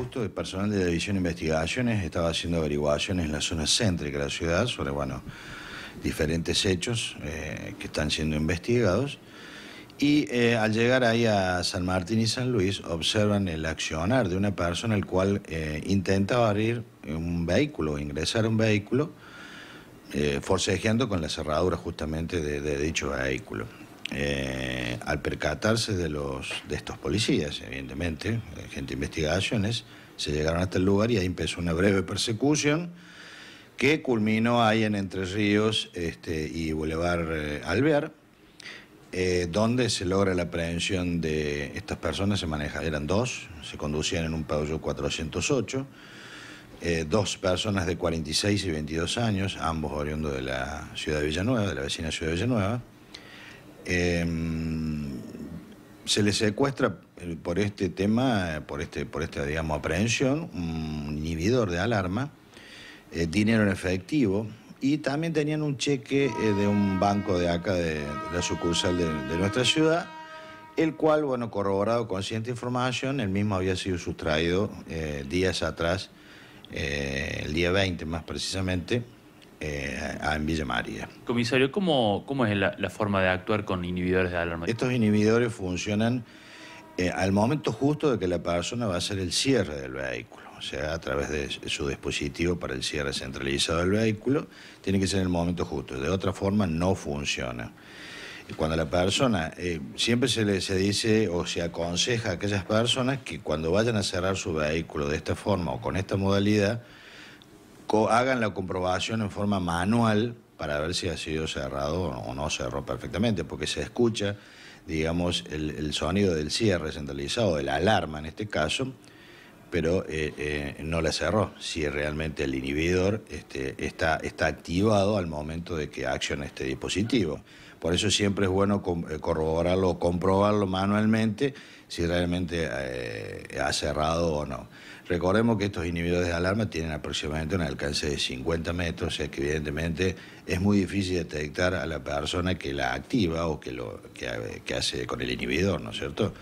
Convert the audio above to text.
Justo el personal de la División de Investigaciones estaba haciendo averiguaciones en la zona céntrica de la ciudad sobre, bueno, diferentes hechos eh, que están siendo investigados. Y eh, al llegar ahí a San Martín y San Luis, observan el accionar de una persona el cual eh, intentaba abrir un vehículo, ingresar a un vehículo, eh, forcejeando con la cerradura justamente de dicho vehículo. Eh, al percatarse de, los, de estos policías, evidentemente, eh, gente de investigaciones, se llegaron hasta el lugar y ahí empezó una breve persecución que culminó ahí en Entre Ríos este, y Boulevard eh, Alvear, donde se logra la prevención de estas personas, se maneja, eran dos, se conducían en un Peugeot 408, dos personas de 46 y 22 años, ambos oriundos de la ciudad de Villanueva, de la vecina ciudad de Villanueva, Em, se le secuestra eh, por este tema, por este, por esta, digamos, aprehensión, un inhibidor de alarma, eh, dinero en efectivo y también tenían un cheque eh, de un banco de acá, de, la sucursal de, nuestra ciudad, el cual, bueno, corroborado con cierta información, el mismo había sido sustraído días atrás, el día 20 más precisamente, eh, en Villa María. Comisario, ¿cómo, es la, forma de actuar con inhibidores de alarma? Estos inhibidores funcionan eh, al momento justo de que la persona va a hacer el cierre del vehículo. O sea, a través de su dispositivo para el cierre centralizado del vehículo, tiene que ser en el momento justo. De otra forma, no funciona cuando la persona, eh, siempre se le se dice o se aconseja a aquellas personas que cuando vayan a cerrar su vehículo de esta forma o con esta modalidad, hagan la comprobación en forma manual para ver si ha sido cerrado o no cerró perfectamente, porque se escucha, digamos, el, el sonido del cierre centralizado, de la alarma en este caso, pero eh, eh, no la cerró. Si realmente el inhibidor este, está, está activado al momento de que acciona este dispositivo. Por eso siempre es bueno eh, corroborarlo, o comprobarlo manualmente si realmente ha cerrado o no. Recordemos que estos inhibidores de alarma tienen aproximadamente un alcance de 50 metros, o sea que evidentemente es muy difícil detectar a la persona que la activa o que, lo, que hace con el inhibidor, ¿no es cierto?